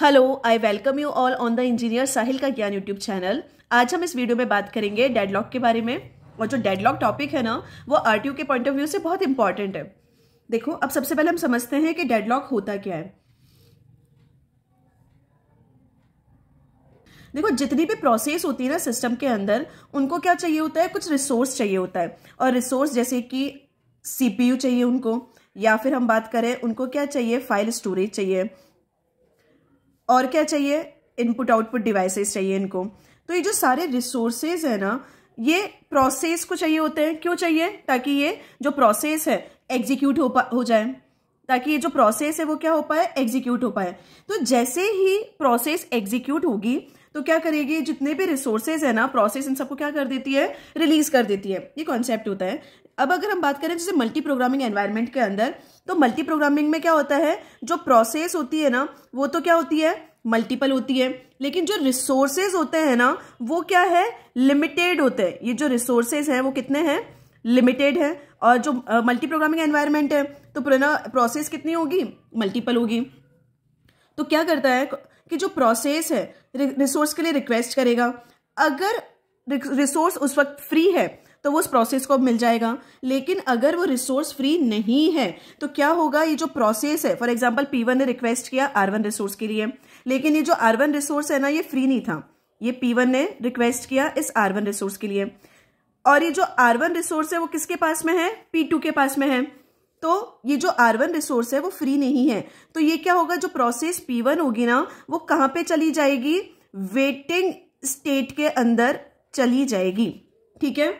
hello I welcome you all on the engineer Sahil का ज्ञान YouTube channel आज हम इस वीडियो में बात करेंगे डेडलॉक के बारे में और जो डेडलॉक टॉपिक है ना वो आर के पॉइंट ऑफ व्यू से बहुत इंपॉर्टेंट है देखो अब सबसे पहले हम समझते हैं कि डेडलॉक होता क्या है देखो जितनी भी प्रोसेस होती है ना सिस्टम के अंदर उनको क्या चाहिए होता है कुछ रिसोर्स चाहिए होता है और रिसोर्स जैसे कि सीपीयू चाहिए उनको या फिर हम बात करें उनको क्या चाहिए फाइल स्टोरेज चाहिए और क्या चाहिए इनपुट आउटपुट डिवाइसेस चाहिए इनको तो ये जो सारे रिसोर्सेज है ना ये प्रोसेस को चाहिए होते हैं क्यों चाहिए ताकि ये जो प्रोसेस है एग्जीक्यूट हो हो जाए ताकि ये जो प्रोसेस है वो क्या हो पाए एग्जीक्यूट हो पाए तो जैसे ही प्रोसेस एग्जीक्यूट होगी तो क्या करेगी जितने भी रिसोर्सेज है ना प्रोसेस इन सबको क्या कर देती है रिलीज कर देती है ये कॉन्सेप्ट होता है अब अगर हम बात करें जैसे मल्टी प्रोग्रामिंग एनवायरमेंट के अंदर तो मल्टी प्रोग्रामिंग में क्या होता है जो प्रोसेस होती है ना वो तो क्या होती है मल्टीपल होती है लेकिन जो रिसोर्सेज होते हैं ना वो क्या है लिमिटेड होते हैं ये जो रिसोर्सेज हैं वो कितने हैं लिमिटेड है और जो मल्टी प्रोग्रामिंग एनवायरमेंट है तो पुराना प्रोसेस कितनी होगी मल्टीपल होगी तो क्या करता है कि जो प्रोसेस है रिसोर्स के लिए रिक्वेस्ट करेगा अगर रिसोर्स उस वक्त फ्री है तो वो उस प्रोसेस को मिल जाएगा लेकिन अगर वो रिसोर्स फ्री नहीं है तो क्या होगा ये जो प्रोसेस है फॉर एग्जाम्पल पी ने रिक्वेस्ट किया आर रिसोर्स के लिए लेकिन ये जो आर रिसोर्स है ना ये फ्री नहीं था ये पी ने रिक्वेस्ट किया इस आर रिसोर्स के लिए और ये जो आर वन रिसोर्स है वो किसके पास में है पी टू के पास में है तो ये जो आर वन रिसोर्स है वो फ्री नहीं है तो ये क्या होगा जो प्रोसेस पी वन होगी ना वो कहाँ पे चली जाएगी वेटिंग स्टेट के अंदर चली जाएगी ठीक है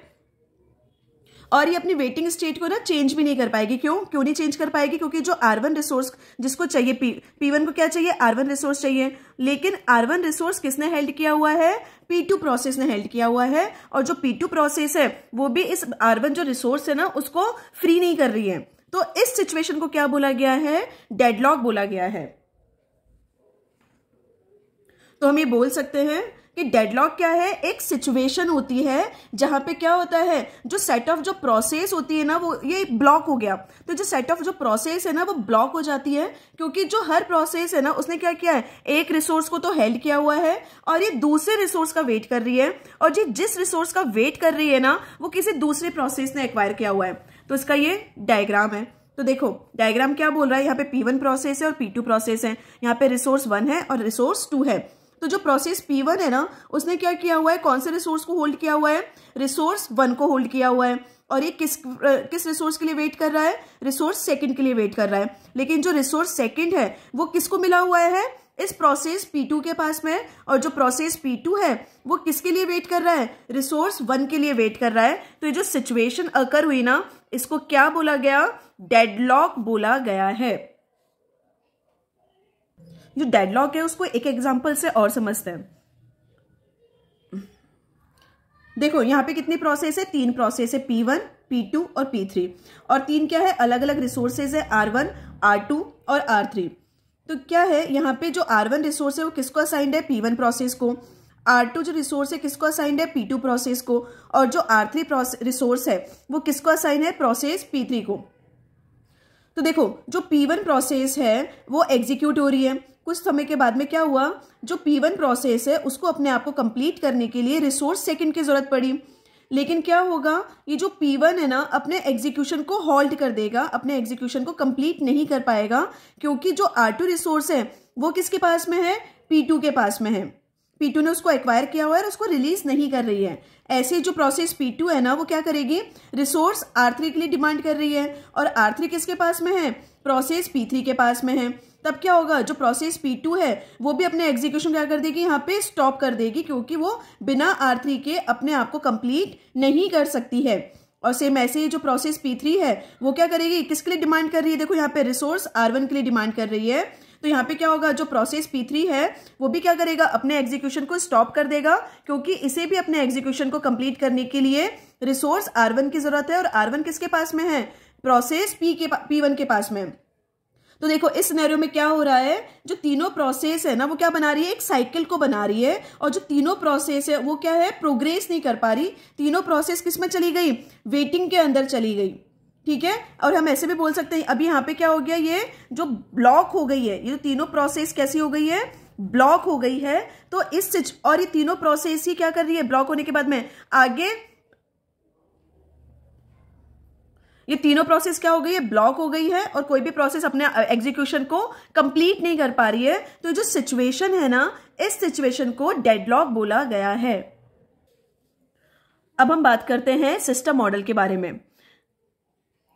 और ये अपनी वेटिंग स्टेट को ना चेंज भी नहीं कर पाएगी क्यों क्यों नहीं चेंज कर पाएगी क्योंकि जो आर वन रिसोर्स जिसको चाहिए पी पी वन को क्या चाहिए आर वन रिसोर्स चाहिए लेकिन आर वन रिसोर्स किसने हेल्ड किया हुआ है पी टू प्रोसेस ने हेल्ड किया हुआ है और जो पी टू प्रोसेस है वो भी इस आर वन जो रिसोर्स है ना उसको फ्री नहीं कर रही है तो इस सिचुएशन को क्या बोला गया है डेडलॉक बोला गया है तो हम ये बोल सकते हैं कि डेडलॉक क्या है एक सिचुएशन होती है जहाँ पे क्या होता है जो सेट ऑफ जो प्रोसेस होती है ना वो ये ब्लॉक हो गया तो जो सेट ऑफ जो प्रोसेस है ना वो ब्लॉक हो जाती है क्योंकि जो हर प्रोसेस है ना उसने क्या किया है एक रिसोर्स को तो हेल्ड किया हुआ है और ये दूसरे रिसोर्स का वेट कर रही है और जी जिस रिसोर्स का वेट कर रही है ना वो किसी दूसरे प्रोसेस ने एक्वायर किया हुआ है तो इसका ये डायग्राम है तो देखो डायग्राम क्या बोल रहा है यहाँ पे P1 प्रोसेस है और P2 प्रोसेस है यहाँ पे रिसोर्स वन है और रिसोर्स टू है तो जो प्रोसेस पी वन है ना उसने क्या किया हुआ है कौन से रिसोर्स को होल्ड किया हुआ है रिसोर्स वन को होल्ड किया हुआ है और ये किस किस रिसोर्स के लिए वेट कर रहा है रिसोर्स सेकंड के लिए वेट कर रहा है लेकिन जो रिसोर्स सेकंड है वो किसको मिला हुआ है इस प्रोसेस P2 के पास में और जो प्रोसेस P2 है वो किसके लिए वेट कर रहा है रिसोर्स वन के लिए वेट कर रहा है तो ये जो सिचुएशन अकर हुई ना इसको क्या बोला गया डेडलॉक बोला गया है जो डेडलॉक है उसको एक एग्जाम्पल से और समझते हैं देखो यहाँ पे कितनी प्रोसेस है तीन प्रोसेस है पी वन पी टू और पी थ्री और तीन क्या है अलग अलग रिसोर्सेज है आर वन आर टू और आर थ्री तो क्या है यहाँ पे जो आर वन रिसोर्स है वो किसको असाइंड है पी वन प्रोसेस को आर टू जो रिसोर्स है किसको असाइंड है पी टू प्रोसेस को और जो आर थ्री रिसोर्स है वो किसको असाइंड है प्रोसेस पी थ्री को तो देखो जो P1 प्रोसेस है वो एग्जीक्यूट हो रही है कुछ समय के बाद में क्या हुआ जो P1 प्रोसेस है उसको अपने आप को कंप्लीट करने के लिए रिसोर्स सेकंड की ज़रूरत पड़ी लेकिन क्या होगा ये जो P1 है ना अपने एग्जीक्यूशन को हॉल्ट कर देगा अपने एग्जीक्यूशन को कंप्लीट नहीं कर पाएगा क्योंकि जो R2 रिसोर्स है वो किसके पास में है P2 के पास में है टू ने उसको एक्वायर किया हुआ है और उसको रिलीज नहीं कर रही है ऐसे जो प्रोसेस टू है ना वो क्या करेगी रिसोर्स थ्री के लिए डिमांड कर रही है और थ्री किसके पास में है प्रोसेस थ्री के पास में है तब क्या होगा जो प्रोसेस P2 है वो भी अपने एग्जीक्यूशन क्या कर देगी यहाँ पे स्टॉप कर देगी क्योंकि वो बिना R3 के अपने आप को कंप्लीट नहीं कर सकती है और सेम ऐसे ही जो प्रोसेस P3 है वो क्या करेगी किसके लिए डिमांड कर रही है देखो यहाँ पे रिसोर्स R1 के लिए डिमांड कर रही है तो यहाँ पे क्या होगा जो प्रोसेस पी थ्री है वो भी क्या करेगा अपने एग्जीक्यूशन को स्टॉप कर देगा क्योंकि इसे भी अपने एग्जीक्यूशन को कंप्लीट करने के लिए रिसोर्स आर वन की जरूरत है और आर वन किसके पास में है प्रोसेस पी के पी वन के पास में तो देखो इस सिनेरियो में क्या हो रहा है जो तीनों प्रोसेस है ना वो क्या बना रही है एक साइकिल को बना रही है और जो तीनों प्रोसेस है वो क्या है प्रोग्रेस नहीं कर पा रही तीनों प्रोसेस किस में चली गई वेटिंग के अंदर चली गई ठीक है और हम ऐसे भी बोल सकते हैं अभी यहाँ पे क्या हो गया ये जो ब्लॉक हो गई है ये तीनों प्रोसेस कैसी हो गई है ब्लॉक हो गई है तो इस और ये तीनों प्रोसेस ही क्या कर रही है ब्लॉक होने के बाद में आगे ये तीनों प्रोसेस क्या हो गई है ब्लॉक हो गई है और कोई भी प्रोसेस अपने एग्जीक्यूशन को कंप्लीट नहीं कर पा रही है तो जो सिचुएशन है ना इस सिचुएशन को डेडलॉक बोला गया है अब हम बात करते हैं सिस्टम मॉडल के बारे में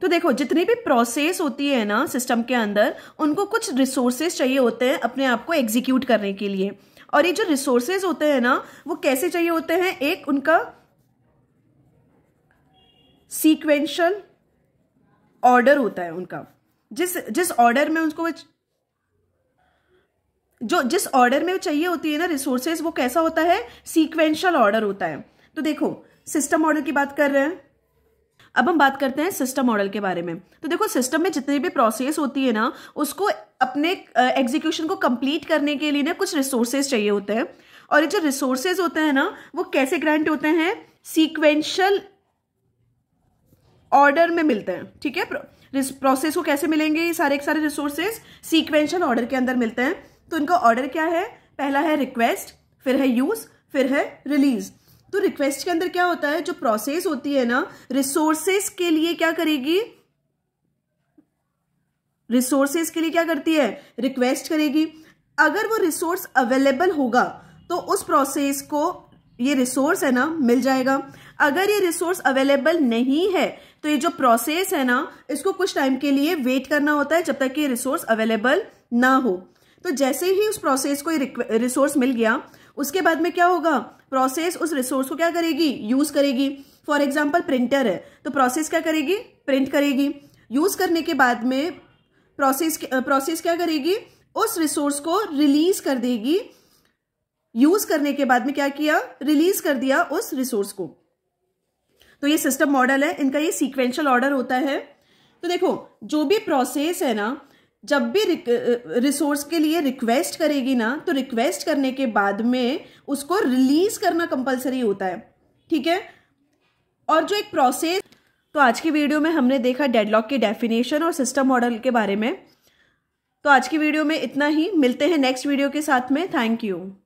तो देखो जितनी भी प्रोसेस होती है ना सिस्टम के अंदर उनको कुछ रिसोर्सेज चाहिए होते हैं अपने आप को एग्जीक्यूट करने के लिए और ये जो रिसोर्सेज होते हैं ना वो कैसे चाहिए होते हैं एक उनका सीक्वेंशल ऑर्डर होता है उनका जिस जिस ऑर्डर में उनको जो जिस ऑर्डर में चाहिए होती है ना रिसोर्सेज वो कैसा होता है सीक्वेंशल ऑर्डर होता है तो देखो सिस्टम ऑर्डर की बात कर रहे हैं अब हम बात करते हैं सिस्टम मॉडल के बारे में तो देखो सिस्टम में जितनी भी प्रोसेस होती है ना उसको अपने एग्जीक्यूशन को कंप्लीट करने के लिए ना कुछ रिसोर्सेज चाहिए होते हैं और ये जो रिसोर्सेज होते हैं ना वो कैसे ग्रांट होते हैं सीक्वेंशल ऑर्डर में मिलते हैं ठीक है प्रोसेस को कैसे मिलेंगे ये सारे सारे रिसोर्सेज सीक्वेंशल ऑर्डर के अंदर मिलते हैं तो इनका ऑर्डर क्या है पहला है रिक्वेस्ट फिर है यूज फिर है रिलीज तो रिक्वेस्ट के अंदर क्या होता है जो प्रोसेस होती है ना रिसोर्सेस के लिए क्या करेगी रिसोर्सेस के लिए क्या करती है रिक्वेस्ट करेगी अगर वो रिसोर्स अवेलेबल होगा तो उस प्रोसेस को ये रिसोर्स है ना मिल जाएगा अगर ये रिसोर्स अवेलेबल नहीं है तो ये जो प्रोसेस है ना इसको कुछ टाइम के लिए वेट करना होता है जब तक ये रिसोर्स अवेलेबल ना हो तो जैसे ही उस प्रोसेस को रिसोर्स मिल गया उसके बाद में क्या होगा प्रोसेस उस रिसोर्स को क्या करेगी यूज करेगी फॉर एग्जाम्पल प्रिंटर है तो प्रोसेस क्या करेगी प्रिंट करेगी यूज करने के बाद में प्रोसेस प्रोसेस क्या करेगी उस रिसोर्स को रिलीज कर देगी यूज करने के बाद में क्या किया रिलीज कर दिया उस रिसोर्स को तो ये सिस्टम मॉडल है इनका ये सीक्वेंशियल ऑर्डर होता है तो देखो जो भी प्रोसेस है ना जब भी रिसोर्स के लिए रिक्वेस्ट करेगी ना तो रिक्वेस्ट करने के बाद में उसको रिलीज़ करना कंपलसरी होता है ठीक है और जो एक प्रोसेस तो आज की वीडियो में हमने देखा डेडलॉक की डेफिनेशन और सिस्टम मॉडल के बारे में तो आज की वीडियो में इतना ही मिलते हैं नेक्स्ट वीडियो के साथ में थैंक यू